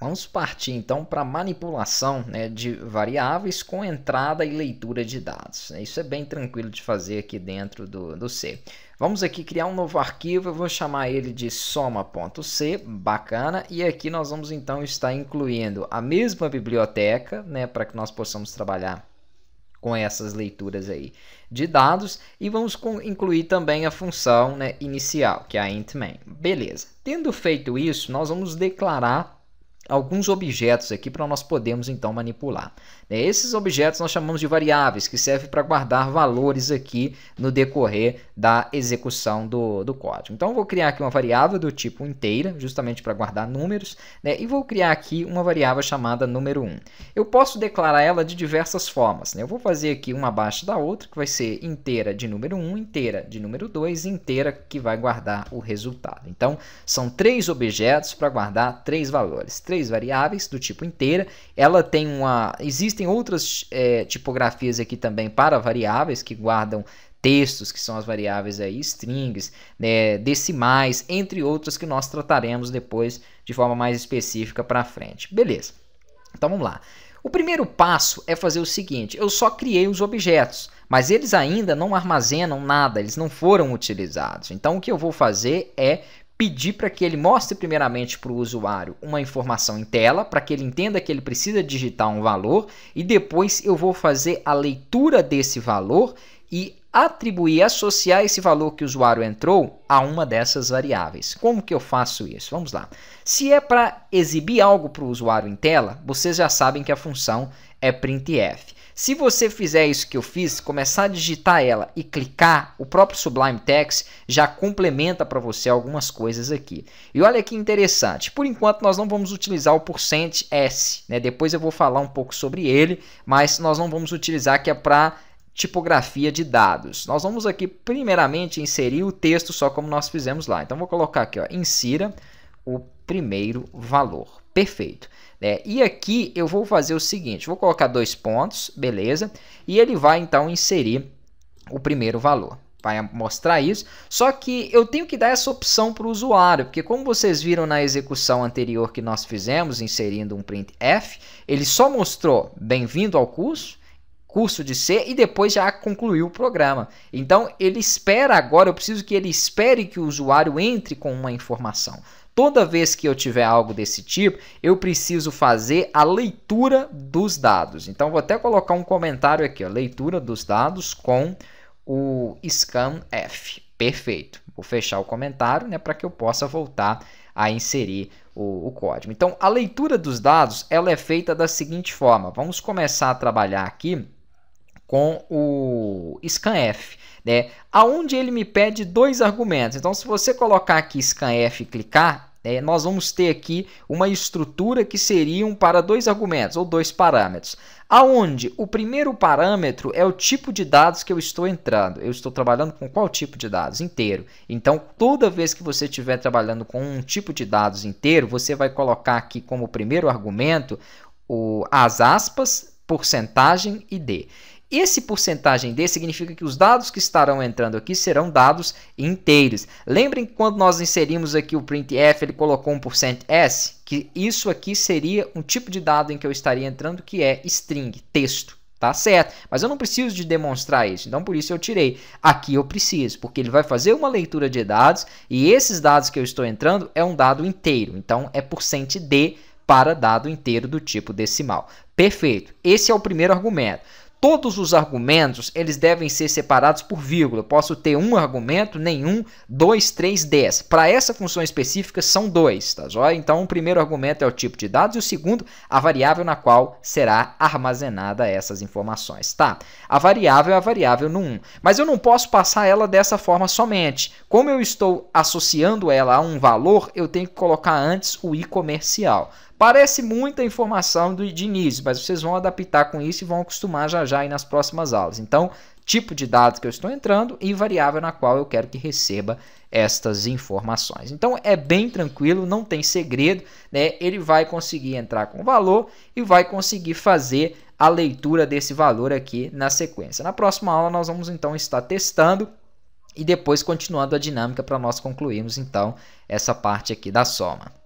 Vamos partir então para manipulação né, de variáveis com entrada e leitura de dados. Isso é bem tranquilo de fazer aqui dentro do, do C. Vamos aqui criar um novo arquivo, eu vou chamar ele de soma.c, bacana. E aqui nós vamos então estar incluindo a mesma biblioteca né, para que nós possamos trabalhar com essas leituras aí de dados e vamos incluir também a função né, inicial, que é a int main. Beleza. Tendo feito isso, nós vamos declarar alguns objetos aqui para nós podermos então manipular. Né, esses objetos nós chamamos de variáveis, que servem para guardar valores aqui no decorrer da execução do, do código. Então vou criar aqui uma variável do tipo inteira, justamente para guardar números, né? e vou criar aqui uma variável chamada número 1. Eu posso declarar ela de diversas formas. Né? Eu vou fazer aqui uma abaixo da outra, que vai ser inteira de número 1, inteira de número 2, inteira que vai guardar o resultado. Então são três objetos para guardar três valores três variáveis do tipo inteira. Ela tem uma. Existem outras é, tipografias aqui também para variáveis que guardam textos, que são as variáveis aí, strings, né, decimais, entre outras que nós trataremos depois de forma mais específica para frente. Beleza. Então vamos lá. O primeiro passo é fazer o seguinte: eu só criei os objetos, mas eles ainda não armazenam nada, eles não foram utilizados. Então o que eu vou fazer é pedir para que ele mostre primeiramente para o usuário uma informação em tela, para que ele entenda que ele precisa digitar um valor e depois eu vou fazer a leitura desse valor e atribuir, associar esse valor que o usuário entrou a uma dessas variáveis. Como que eu faço isso? Vamos lá. Se é para exibir algo para o usuário em tela, vocês já sabem que a função é printf. Se você fizer isso que eu fiz, começar a digitar ela e clicar, o próprio Sublime Text já complementa para você algumas coisas aqui. E olha que interessante, por enquanto nós não vamos utilizar o percent %s, né? depois eu vou falar um pouco sobre ele, mas nós não vamos utilizar que é para tipografia de dados. Nós vamos aqui primeiramente inserir o texto só como nós fizemos lá. Então vou colocar aqui, ó, insira o primeiro valor. Perfeito. É, e aqui eu vou fazer o seguinte, vou colocar dois pontos, beleza? E ele vai então inserir o primeiro valor. Vai mostrar isso, só que eu tenho que dar essa opção para o usuário, porque como vocês viram na execução anterior que nós fizemos, inserindo um printf, ele só mostrou bem-vindo ao curso, curso de C e depois já concluiu o programa. Então ele espera agora, eu preciso que ele espere que o usuário entre com uma informação. Toda vez que eu tiver algo desse tipo, eu preciso fazer a leitura dos dados. Então, vou até colocar um comentário aqui, ó, leitura dos dados com o scanf. Perfeito. Vou fechar o comentário né, para que eu possa voltar a inserir o, o, código. Então, a leitura dos dados ela é feita da seguinte forma. Vamos começar a trabalhar aqui com o scanf, né? Aonde ele me pede dois argumentos. Então, se você colocar aqui scanf e clicar, né, nós vamos ter aqui uma estrutura que seriam para dois argumentos ou dois parâmetros. Aonde o primeiro parâmetro é o tipo de dados que eu estou entrando. Eu estou trabalhando com qual tipo de dados? Inteiro. Então, toda vez que você estiver trabalhando com um tipo de dados inteiro, você vai colocar aqui como primeiro argumento o, as aspas, porcentagem e D. Esse porcentagem D significa que os dados que estarão entrando aqui serão dados inteiros. Lembrem que quando nós inserimos aqui o printf, ele colocou um %s, que isso aqui seria um tipo de dado em que eu estaria entrando que é string, texto. Tá certo, mas eu não preciso de demonstrar isso, então por isso eu tirei. Aqui eu preciso, porque ele vai fazer uma leitura de dados e esses dados que eu estou entrando é um dado inteiro, então é %d para dado inteiro do tipo decimal. Perfeito, esse é o primeiro argumento todos os argumentos eles devem ser separados por vírgula. posso ter um argumento, nenhum, dois, três, dez. Para essa função específica são dois, tá Então o primeiro argumento é o tipo de dados e o segundo a variável na qual será armazenada essas informações, tá? A variável é a variável no 1, mas eu não posso passar ela dessa forma somente. Como eu estou associando ela a um valor, eu tenho que colocar antes o i comercial Parece muita informação do, de início, mas vocês vão adaptar com isso e vão acostumar já já aí nas próximas aulas. Então, tipo de dados que eu estou entrando e variável na qual eu quero que receba estas informações. Então é bem tranquilo, não tem segredo, né? Ele vai conseguir entrar com o valor e vai conseguir fazer a leitura desse valor aqui na sequência. Na próxima aula nós vamos então estar testando e depois continuando a dinâmica para nós concluirmos então essa parte aqui da soma.